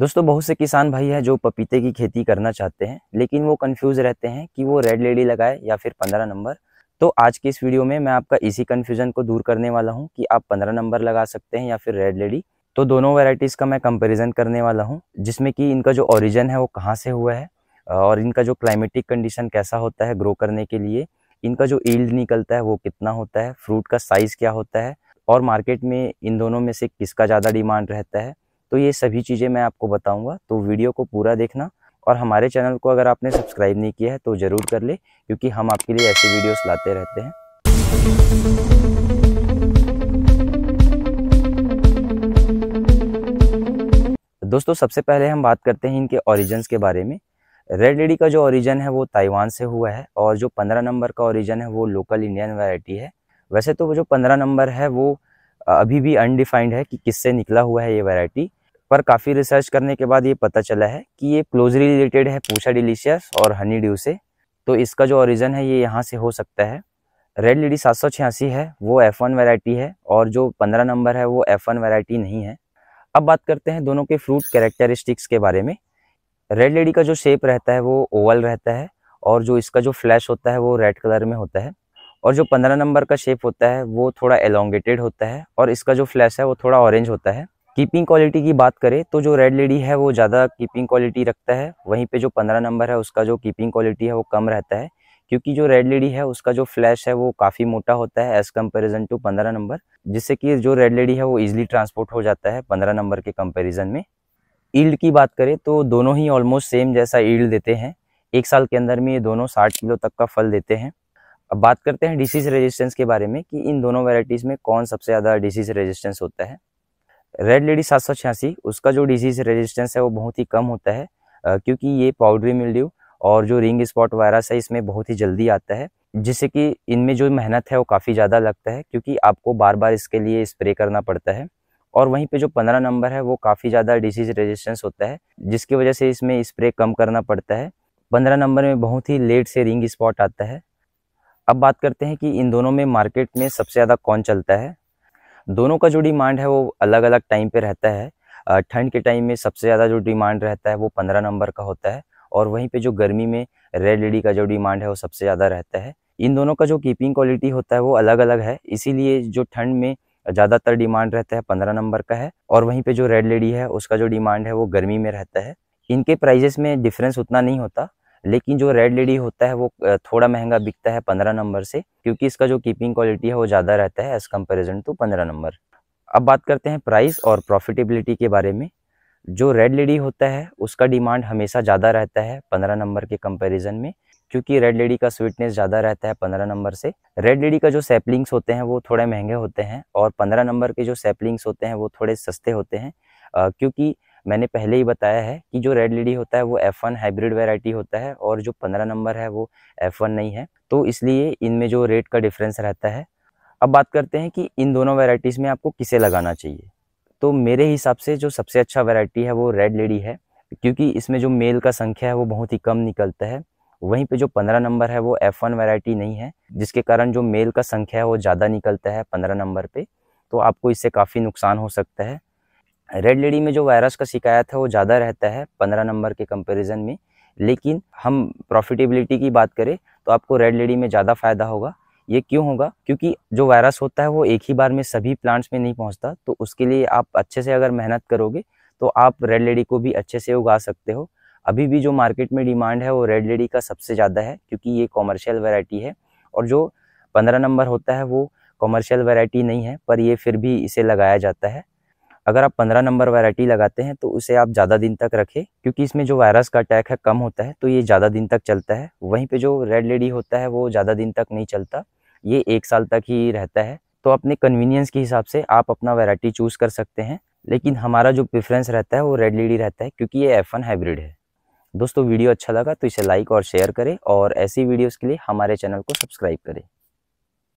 दोस्तों बहुत से किसान भाई हैं जो पपीते की खेती करना चाहते हैं लेकिन वो कंफ्यूज रहते हैं कि वो रेड लेडी लगाए या फिर पंद्रह नंबर तो आज की इस वीडियो में मैं आपका इसी कन्फ्यूजन को दूर करने वाला हूँ कि आप पंद्रह नंबर लगा सकते हैं या फिर रेड लेडी तो दोनों वेराइटीज़ का मैं कंपेरिजन करने वाला हूँ जिसमें कि इनका जो ऑरिजन है वो कहाँ से हुआ है और इनका जो क्लाइमेटिक कंडीशन कैसा होता है ग्रो करने के लिए इनका जो ईल्ड निकलता है वो कितना होता है फ्रूट का साइज़ क्या होता है और मार्केट में इन दोनों में से किसका ज़्यादा डिमांड रहता है तो ये सभी चीज़ें मैं आपको बताऊंगा तो वीडियो को पूरा देखना और हमारे चैनल को अगर आपने सब्सक्राइब नहीं किया है तो ज़रूर कर ले क्योंकि हम आपके लिए ऐसे वीडियोस लाते रहते हैं दोस्तों सबसे पहले हम बात करते हैं इनके ओरिजिन के बारे में रेड लेडी का जो ओरिजन है वो ताइवान से हुआ है और जो पंद्रह नंबर का ओरिजन है वो लोकल इंडियन वैरायटी है वैसे तो जो पंद्रह नंबर है वो अभी भी अनडिफाइंड है कि किससे निकला हुआ है ये वैरायटी पर काफ़ी रिसर्च करने के बाद ये पता चला है कि ये क्लोजली रिलेटेड है पूछा डिलीशियस और हनी ड्यू से तो इसका जो ओरिजन है ये यहाँ से हो सकता है रेड लेडी सात सौ छियासी है वो एफ वन वेराइटी है और जो पंद्रह नंबर है वो एफ वन वेराइटी नहीं है अब बात करते हैं दोनों के फ्रूट कैरेक्टरिस्टिक्स के बारे में रेड लेडी का जो शेप रहता है वो ओवल रहता है और जो इसका जो फ्लैश होता है वो रेड कलर में होता है और जो पंद्रह नंबर का शेप होता है वो थोड़ा एलोंगेटेड होता है और इसका जो फ्लैश है वो थोड़ा ऑरेंज होता है कीपिंग क्वालिटी की बात करें तो जो रेड लेडी है वो ज़्यादा कीपिंग क्वालिटी रखता है वहीं पे जो पंद्रह नंबर है उसका जो कीपिंग क्वालिटी है वो कम रहता है क्योंकि जो रेड लेडी है उसका जो फ्लैश है वो काफ़ी मोटा होता है एज़ कम्पेरिजन टू पंद्रह नंबर जिससे कि जो रेड लेडी है वो ईजिली ट्रांसपोर्ट हो जाता है पंद्रह नंबर के कंपेरिजन में ईल्ड की बात करें तो दोनों ही ऑलमोस्ट सेम जैसा ईल्ड देते हैं एक साल के अंदर में ये दोनों साठ किलो तक का फल देते हैं अब बात करते हैं डिसीज रेजिस्टेंस के बारे में कि इन दोनों वेराइटीज़ में कौन सबसे ज़्यादा डिसीज रेजिस्टेंस होता है रेड लेडी सात सौ छियासी उसका जो डिजीज रेजिस्टेंस है वो बहुत ही कम होता है क्योंकि ये पाउडरी मिल्ड्यू और जो रिंग स्पॉट वायरस है इसमें बहुत ही जल्दी आता है जिससे कि इनमें जो मेहनत है वो काफ़ी ज़्यादा लगता है क्योंकि आपको बार बार इसके लिए स्प्रे करना पड़ता है और वहीं पे जो पंद्रह नंबर है वो काफ़ी ज़्यादा डिसीज रेजिस्टेंस होता है जिसकी वजह से इसमें स्प्रे कम करना पड़ता है पंद्रह नंबर में बहुत ही लेट से रिंग स्पॉट आता है अब बात करते हैं कि इन दोनों में मार्केट में सबसे ज़्यादा कौन चलता है दोनों का जो डिमांड है वो अलग अलग टाइम पे रहता है ठंड के टाइम में सबसे ज़्यादा जो डिमांड रहता है वो पंद्रह नंबर का होता है और वहीं पे जो गर्मी में रेड लेडी का जो डिमांड है वो सबसे ज़्यादा रहता है इन दोनों का जो कीपिंग क्वालिटी होता है वो अलग अलग है इसीलिए जो ठंड में ज़्यादातर डिमांड रहता है पंद्रह नंबर का है और वहीं पर जो रेड लेडी है उसका जो डिमांड है वो गर्मी में रहता है इनके प्राइजेस में डिफरेंस उतना नहीं होता लेकिन जो रेड लेडी होता है वो थोड़ा महंगा बिकता है पंद्रह नंबर से क्योंकि इसका जो कीपिंग क्वालिटी है वो ज़्यादा रहता है एज़ कम्पेरिजन टू पंद्रह नंबर अब बात करते हैं प्राइस और प्रॉफिटेबिलिटी के बारे में जो रेड लेडी होता है उसका डिमांड हमेशा ज़्यादा रहता है पंद्रह नंबर के कंपैरिजन में क्योंकि रेड लेडी का स्वीटनेस ज़्यादा रहता है पंद्रह नंबर से रेड लेडी का जो सैपलिंग्स होते हैं वो थोड़े महंगे होते हैं और पंद्रह नंबर के जो सैपलिंग्स होते हैं वो थोड़े सस्ते होते हैं क्योंकि मैंने पहले ही बताया है कि जो रेड लेडी होता है वो एफ वन हाइब्रिड वेराइटी होता है और जो पंद्रह नंबर है वो एफ वन नहीं है तो इसलिए इनमें जो रेट का डिफरेंस रहता है अब बात करते हैं कि इन दोनों वेराइटीज़ में आपको किसे लगाना चाहिए तो मेरे हिसाब से जो सबसे अच्छा वेराइटी है वो रेड लेडी है क्योंकि इसमें जो मेल का संख्या है वो बहुत ही कम निकलता है वहीं पे जो पंद्रह नंबर है वो एफ वन वेराइटी नहीं है जिसके कारण जो मेल का संख्या है वो ज़्यादा निकलता है पंद्रह नंबर पे तो आपको इससे काफ़ी नुकसान हो सकता है रेड लेडी में जो वायरस का शिकायत है वो ज़्यादा रहता है पंद्रह नंबर के कंपेरिजन में लेकिन हम प्रॉफिटेबिलिटी की बात करें तो आपको रेड लेडी में ज़्यादा फ़ायदा होगा ये क्यों होगा क्योंकि जो वायरस होता है वो एक ही बार में सभी प्लांट्स में नहीं पहुंचता तो उसके लिए आप अच्छे से अगर मेहनत करोगे तो आप रेड लेडी को भी अच्छे से उगा सकते हो अभी भी जो मार्केट में डिमांड है वो रेड लेडी का सबसे ज़्यादा है क्योंकि ये कॉमर्शियल वेराइटी है और जो पंद्रह नंबर होता है वो कॉमर्शियल वेराइटी नहीं है पर ये फिर भी इसे लगाया जाता है अगर आप पंद्रह नंबर वैरायटी लगाते हैं तो उसे आप ज़्यादा दिन तक रखें क्योंकि इसमें जो वायरस का अटैक है कम होता है तो ये ज़्यादा दिन तक चलता है वहीं पे जो रेड लेडी होता है वो ज़्यादा दिन तक नहीं चलता ये एक साल तक ही रहता है तो अपने कन्वीनियंस के हिसाब से आप अपना वैराइटी चूज़ कर सकते हैं लेकिन हमारा जो प्रेफरेंस रहता है वो रेड लेडी रहता है क्योंकि ये एफ हाइब्रिड है दोस्तों वीडियो अच्छा लगा तो इसे लाइक और शेयर करें और ऐसी वीडियोज़ के लिए हमारे चैनल को सब्सक्राइब करें